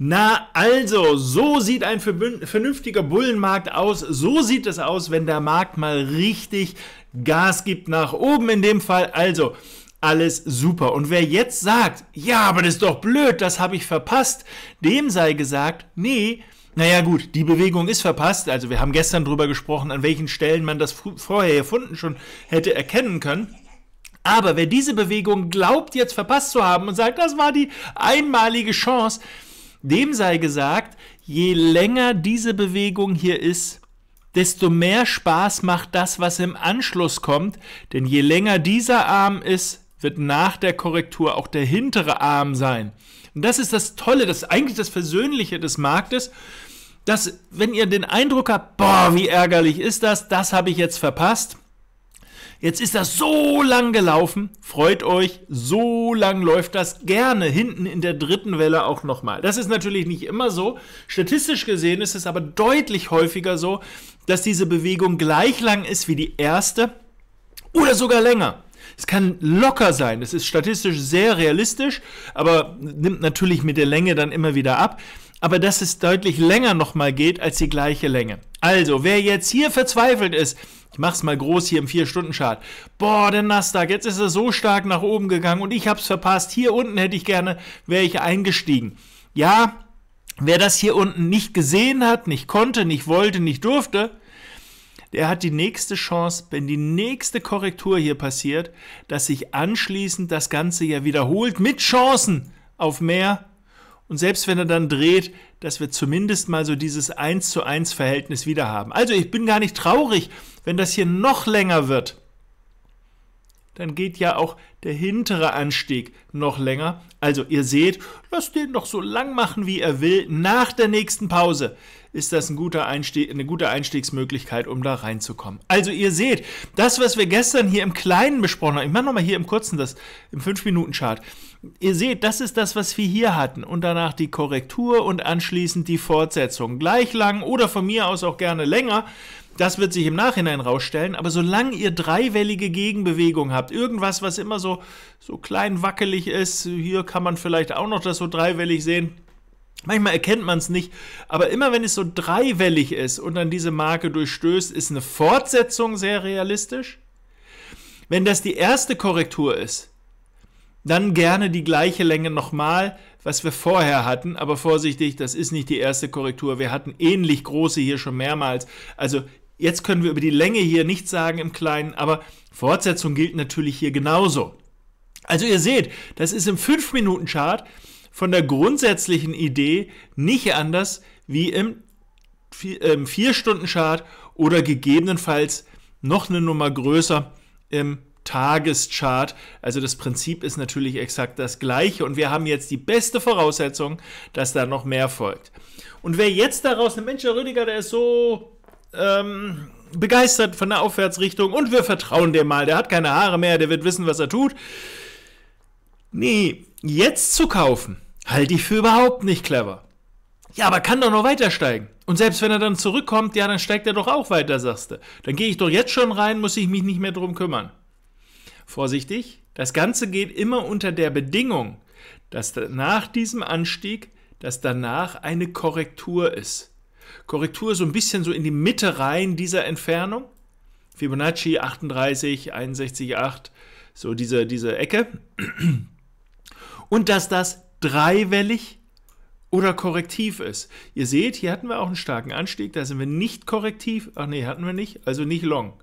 Na also, so sieht ein vernünftiger Bullenmarkt aus. So sieht es aus, wenn der Markt mal richtig Gas gibt nach oben in dem Fall. Also, alles super. Und wer jetzt sagt, ja, aber das ist doch blöd, das habe ich verpasst, dem sei gesagt, nee, naja gut, die Bewegung ist verpasst. Also wir haben gestern drüber gesprochen, an welchen Stellen man das vorher erfunden schon hätte erkennen können. Aber wer diese Bewegung glaubt, jetzt verpasst zu haben und sagt, das war die einmalige Chance, dem sei gesagt, je länger diese Bewegung hier ist, desto mehr Spaß macht das, was im Anschluss kommt, denn je länger dieser Arm ist, wird nach der Korrektur auch der hintere Arm sein. Und das ist das Tolle, das ist eigentlich das Versöhnliche des Marktes, dass wenn ihr den Eindruck habt, boah, wie ärgerlich ist das, das habe ich jetzt verpasst, Jetzt ist das so lang gelaufen. Freut euch, so lang läuft das gerne hinten in der dritten Welle auch nochmal. Das ist natürlich nicht immer so. Statistisch gesehen ist es aber deutlich häufiger so, dass diese Bewegung gleich lang ist wie die erste oder sogar länger. Es kann locker sein, es ist statistisch sehr realistisch, aber nimmt natürlich mit der Länge dann immer wieder ab. Aber dass es deutlich länger nochmal geht als die gleiche Länge. Also, wer jetzt hier verzweifelt ist, ich mach's mal groß hier im 4-Stunden-Chart. Boah, der Nasdaq, jetzt ist er so stark nach oben gegangen und ich hab's verpasst. Hier unten hätte ich gerne, wäre ich eingestiegen. Ja, wer das hier unten nicht gesehen hat, nicht konnte, nicht wollte, nicht durfte, der hat die nächste Chance, wenn die nächste Korrektur hier passiert, dass sich anschließend das Ganze ja wiederholt mit Chancen auf mehr. Und selbst wenn er dann dreht, dass wir zumindest mal so dieses 1 zu 1 Verhältnis wieder haben. Also ich bin gar nicht traurig, wenn das hier noch länger wird dann geht ja auch der hintere Anstieg noch länger. Also ihr seht, lasst den doch so lang machen, wie er will. Nach der nächsten Pause ist das ein guter Einstieg, eine gute Einstiegsmöglichkeit, um da reinzukommen. Also ihr seht, das, was wir gestern hier im Kleinen besprochen haben, ich mache nochmal hier im Kurzen das, im 5-Minuten-Chart. Ihr seht, das ist das, was wir hier hatten und danach die Korrektur und anschließend die Fortsetzung. Gleich lang oder von mir aus auch gerne länger. Das wird sich im Nachhinein rausstellen, aber solange ihr dreiwellige Gegenbewegung habt, irgendwas, was immer so, so klein wackelig ist, hier kann man vielleicht auch noch das so dreiwellig sehen, Manchmal erkennt man es nicht, aber immer wenn es so dreiwellig ist und dann diese Marke durchstößt, ist eine Fortsetzung sehr realistisch. Wenn das die erste Korrektur ist, dann gerne die gleiche Länge nochmal, was wir vorher hatten, aber vorsichtig, das ist nicht die erste Korrektur. Wir hatten ähnlich große hier schon mehrmals. Also Jetzt können wir über die Länge hier nichts sagen im Kleinen, aber Fortsetzung gilt natürlich hier genauso. Also ihr seht, das ist im 5-Minuten-Chart von der grundsätzlichen Idee nicht anders wie im 4-Stunden-Chart ähm, oder gegebenenfalls noch eine Nummer größer im Tageschart. Also das Prinzip ist natürlich exakt das gleiche und wir haben jetzt die beste Voraussetzung, dass da noch mehr folgt. Und wer jetzt daraus, eine Mensch, Herr Rüdiger, der ist so ähm, begeistert von der Aufwärtsrichtung und wir vertrauen dem mal. Der hat keine Haare mehr, der wird wissen, was er tut. Nee, jetzt zu kaufen, halte ich für überhaupt nicht clever. Ja, aber kann doch noch weiter steigen. Und selbst wenn er dann zurückkommt, ja, dann steigt er doch auch weiter, sagst du. Dann gehe ich doch jetzt schon rein, muss ich mich nicht mehr drum kümmern. Vorsichtig, das Ganze geht immer unter der Bedingung, dass nach diesem Anstieg, dass danach eine Korrektur ist. Korrektur so ein bisschen so in die Mitte rein dieser Entfernung. Fibonacci 38, 61, 8, so diese, diese Ecke. Und dass das dreiwellig oder korrektiv ist. Ihr seht, hier hatten wir auch einen starken Anstieg, da sind wir nicht korrektiv. Ach nee, hatten wir nicht, also nicht long.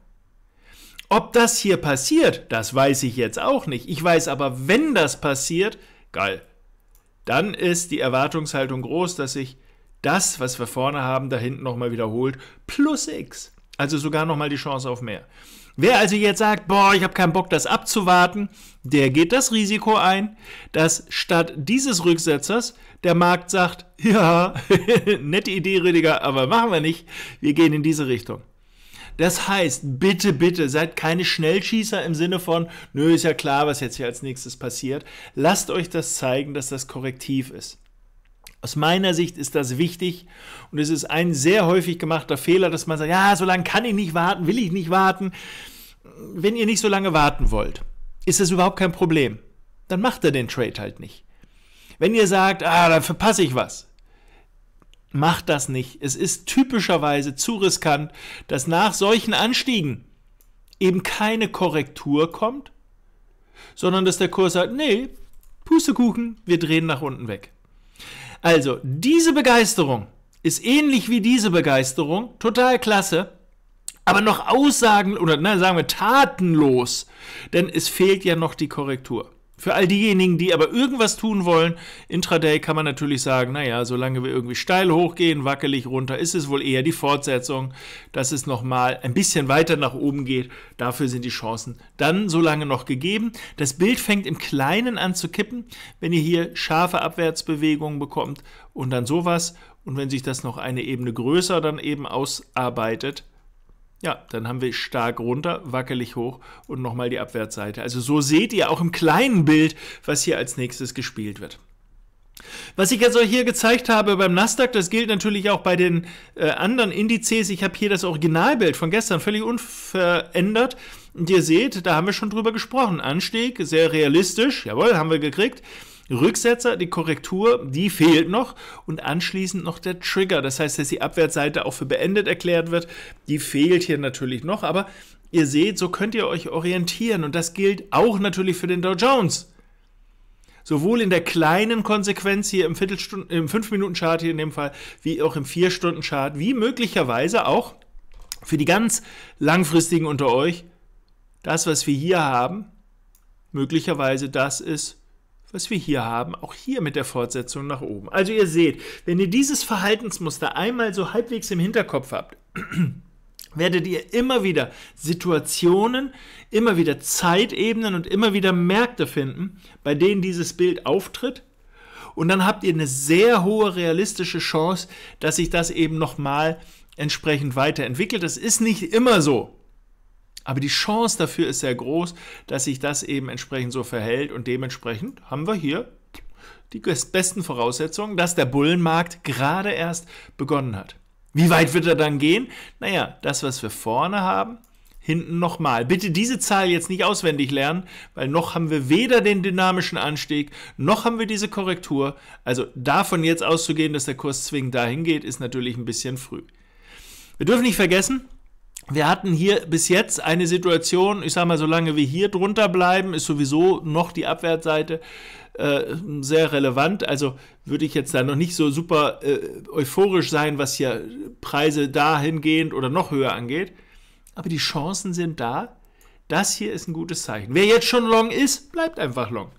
Ob das hier passiert, das weiß ich jetzt auch nicht. Ich weiß aber, wenn das passiert, geil, dann ist die Erwartungshaltung groß, dass ich das, was wir vorne haben, da hinten nochmal wiederholt, plus x. Also sogar nochmal die Chance auf mehr. Wer also jetzt sagt, boah, ich habe keinen Bock, das abzuwarten, der geht das Risiko ein, dass statt dieses Rücksetzers der Markt sagt, ja, nette Idee, Rüdiger, aber machen wir nicht, wir gehen in diese Richtung. Das heißt, bitte, bitte, seid keine Schnellschießer im Sinne von, nö, ist ja klar, was jetzt hier als nächstes passiert. Lasst euch das zeigen, dass das korrektiv ist. Aus meiner Sicht ist das wichtig und es ist ein sehr häufig gemachter Fehler, dass man sagt, ja, so lange kann ich nicht warten, will ich nicht warten. Wenn ihr nicht so lange warten wollt, ist das überhaupt kein Problem. Dann macht er den Trade halt nicht. Wenn ihr sagt, ah, da verpasse ich was, macht das nicht. Es ist typischerweise zu riskant, dass nach solchen Anstiegen eben keine Korrektur kommt, sondern dass der Kurs sagt, nee, Pustekuchen, wir drehen nach unten weg. Also, diese Begeisterung ist ähnlich wie diese Begeisterung, total klasse, aber noch Aussagen oder na, sagen wir tatenlos, denn es fehlt ja noch die Korrektur. Für all diejenigen, die aber irgendwas tun wollen, intraday kann man natürlich sagen, naja, solange wir irgendwie steil hochgehen, wackelig runter, ist es wohl eher die Fortsetzung, dass es nochmal ein bisschen weiter nach oben geht. Dafür sind die Chancen dann solange noch gegeben. Das Bild fängt im Kleinen an zu kippen, wenn ihr hier scharfe Abwärtsbewegungen bekommt und dann sowas. Und wenn sich das noch eine Ebene größer dann eben ausarbeitet, ja, dann haben wir stark runter, wackelig hoch und nochmal die Abwärtsseite. Also so seht ihr auch im kleinen Bild, was hier als nächstes gespielt wird. Was ich jetzt also hier gezeigt habe beim Nasdaq, das gilt natürlich auch bei den äh, anderen Indizes. Ich habe hier das Originalbild von gestern völlig unverändert. Und ihr seht, da haben wir schon drüber gesprochen. Anstieg, sehr realistisch, jawohl, haben wir gekriegt. Rücksetzer, die Korrektur, die fehlt noch und anschließend noch der Trigger. Das heißt, dass die Abwärtsseite auch für beendet erklärt wird. Die fehlt hier natürlich noch, aber ihr seht, so könnt ihr euch orientieren und das gilt auch natürlich für den Dow Jones. Sowohl in der kleinen Konsequenz hier im, im 5-Minuten-Chart hier in dem Fall, wie auch im 4-Stunden-Chart, wie möglicherweise auch für die ganz langfristigen unter euch, das, was wir hier haben, möglicherweise das ist, was wir hier haben, auch hier mit der Fortsetzung nach oben. Also ihr seht, wenn ihr dieses Verhaltensmuster einmal so halbwegs im Hinterkopf habt, werdet ihr immer wieder Situationen, immer wieder Zeitebenen und immer wieder Märkte finden, bei denen dieses Bild auftritt. Und dann habt ihr eine sehr hohe realistische Chance, dass sich das eben nochmal entsprechend weiterentwickelt. Das ist nicht immer so. Aber die Chance dafür ist sehr groß, dass sich das eben entsprechend so verhält und dementsprechend haben wir hier die besten Voraussetzungen, dass der Bullenmarkt gerade erst begonnen hat. Wie weit wird er dann gehen? Naja, das, was wir vorne haben, hinten nochmal. Bitte diese Zahl jetzt nicht auswendig lernen, weil noch haben wir weder den dynamischen Anstieg, noch haben wir diese Korrektur. Also davon jetzt auszugehen, dass der Kurs zwingend dahin geht, ist natürlich ein bisschen früh. Wir dürfen nicht vergessen, wir hatten hier bis jetzt eine Situation, ich sage mal, solange wir hier drunter bleiben, ist sowieso noch die Abwärtsseite äh, sehr relevant. Also würde ich jetzt da noch nicht so super äh, euphorisch sein, was hier Preise dahingehend oder noch höher angeht. Aber die Chancen sind da. Das hier ist ein gutes Zeichen. Wer jetzt schon long ist, bleibt einfach long.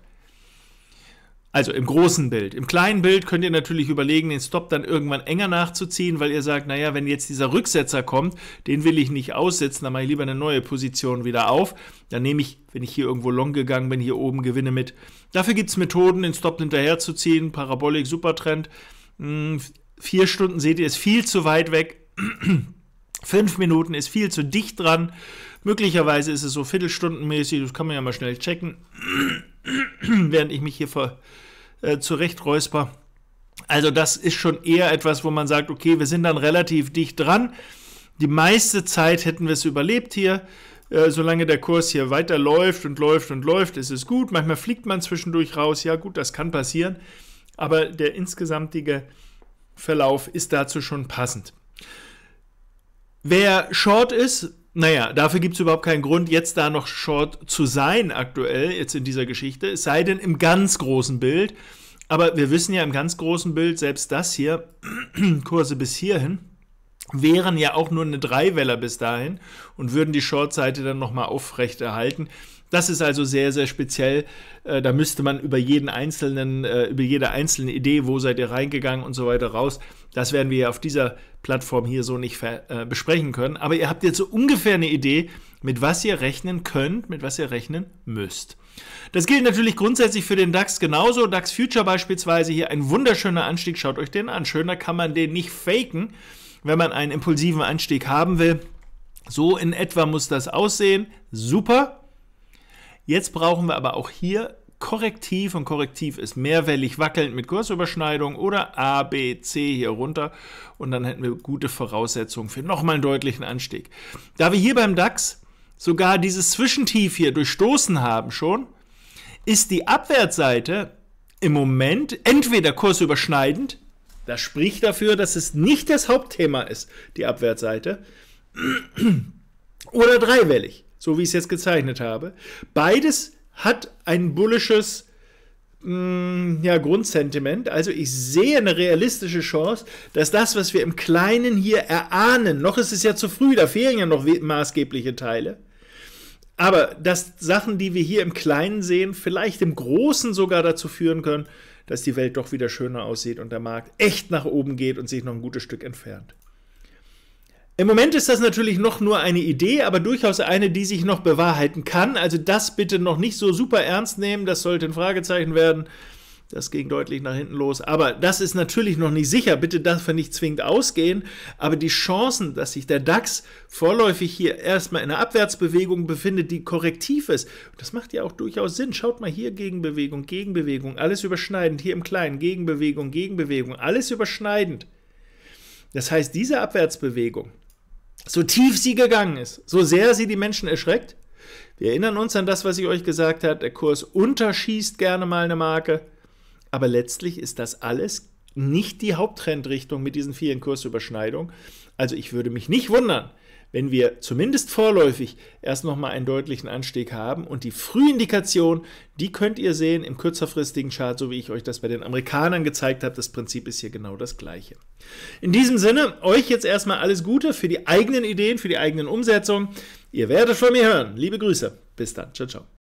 Also im großen Bild. Im kleinen Bild könnt ihr natürlich überlegen, den Stop dann irgendwann enger nachzuziehen, weil ihr sagt, naja, wenn jetzt dieser Rücksetzer kommt, den will ich nicht aussetzen, dann mache ich lieber eine neue Position wieder auf. Dann nehme ich, wenn ich hier irgendwo long gegangen bin, hier oben Gewinne mit. Dafür gibt es Methoden, den Stop hinterherzuziehen. Parabolik, Supertrend. Hm, vier Stunden seht ihr, ist viel zu weit weg. Fünf Minuten ist viel zu dicht dran. Möglicherweise ist es so viertelstundenmäßig, das kann man ja mal schnell checken. während ich mich hier ver, äh, zurechträusper. Also das ist schon eher etwas, wo man sagt, okay, wir sind dann relativ dicht dran. Die meiste Zeit hätten wir es überlebt hier. Äh, solange der Kurs hier weiter läuft und läuft und läuft, ist es gut. Manchmal fliegt man zwischendurch raus. Ja gut, das kann passieren. Aber der insgesamtige Verlauf ist dazu schon passend. Wer short ist, naja, dafür gibt es überhaupt keinen Grund, jetzt da noch short zu sein aktuell, jetzt in dieser Geschichte, es sei denn im ganz großen Bild. Aber wir wissen ja im ganz großen Bild, selbst das hier, Kurse bis hierhin, wären ja auch nur eine Dreiwelle bis dahin und würden die Shortseite dann nochmal aufrechterhalten. Das ist also sehr, sehr speziell. Äh, da müsste man über jeden einzelnen, äh, über jede einzelne Idee, wo seid ihr reingegangen und so weiter raus. Das werden wir auf dieser Plattform hier so nicht äh, besprechen können. Aber ihr habt jetzt so ungefähr eine Idee, mit was ihr rechnen könnt, mit was ihr rechnen müsst. Das gilt natürlich grundsätzlich für den DAX genauso. DAX Future beispielsweise hier ein wunderschöner Anstieg. Schaut euch den an. Schöner kann man den nicht faken wenn man einen impulsiven Anstieg haben will. So in etwa muss das aussehen. Super. Jetzt brauchen wir aber auch hier korrektiv und korrektiv ist mehrwellig wackelnd mit Kursüberschneidung oder A, B, C hier runter und dann hätten wir gute Voraussetzungen für nochmal einen deutlichen Anstieg. Da wir hier beim DAX sogar dieses Zwischentief hier durchstoßen haben schon, ist die Abwärtsseite im Moment entweder kursüberschneidend das spricht dafür, dass es nicht das Hauptthema ist, die Abwärtsseite. Oder dreiwellig, so wie ich es jetzt gezeichnet habe. Beides hat ein bullisches mm, ja, Grundsentiment. Also ich sehe eine realistische Chance, dass das, was wir im Kleinen hier erahnen, noch ist es ja zu früh, da fehlen ja noch maßgebliche Teile, aber dass Sachen, die wir hier im Kleinen sehen, vielleicht im Großen sogar dazu führen können, dass die Welt doch wieder schöner aussieht und der Markt echt nach oben geht und sich noch ein gutes Stück entfernt. Im Moment ist das natürlich noch nur eine Idee, aber durchaus eine, die sich noch bewahrheiten kann. Also das bitte noch nicht so super ernst nehmen, das sollte ein Fragezeichen werden. Das ging deutlich nach hinten los. Aber das ist natürlich noch nicht sicher. Bitte darf man nicht zwingend ausgehen. Aber die Chancen, dass sich der DAX vorläufig hier erstmal in einer Abwärtsbewegung befindet, die korrektiv ist, das macht ja auch durchaus Sinn. Schaut mal hier Gegenbewegung, Gegenbewegung, alles überschneidend. Hier im Kleinen Gegenbewegung, Gegenbewegung, alles überschneidend. Das heißt, diese Abwärtsbewegung, so tief sie gegangen ist, so sehr sie die Menschen erschreckt, wir erinnern uns an das, was ich euch gesagt habe, der Kurs unterschießt gerne mal eine Marke. Aber letztlich ist das alles nicht die Haupttrendrichtung mit diesen vielen Kursüberschneidungen. Also ich würde mich nicht wundern, wenn wir zumindest vorläufig erst nochmal einen deutlichen Anstieg haben. Und die Frühindikation, die könnt ihr sehen im kürzerfristigen Chart, so wie ich euch das bei den Amerikanern gezeigt habe. Das Prinzip ist hier genau das gleiche. In diesem Sinne, euch jetzt erstmal alles Gute für die eigenen Ideen, für die eigenen Umsetzungen. Ihr werdet von mir hören. Liebe Grüße. Bis dann. Ciao, ciao.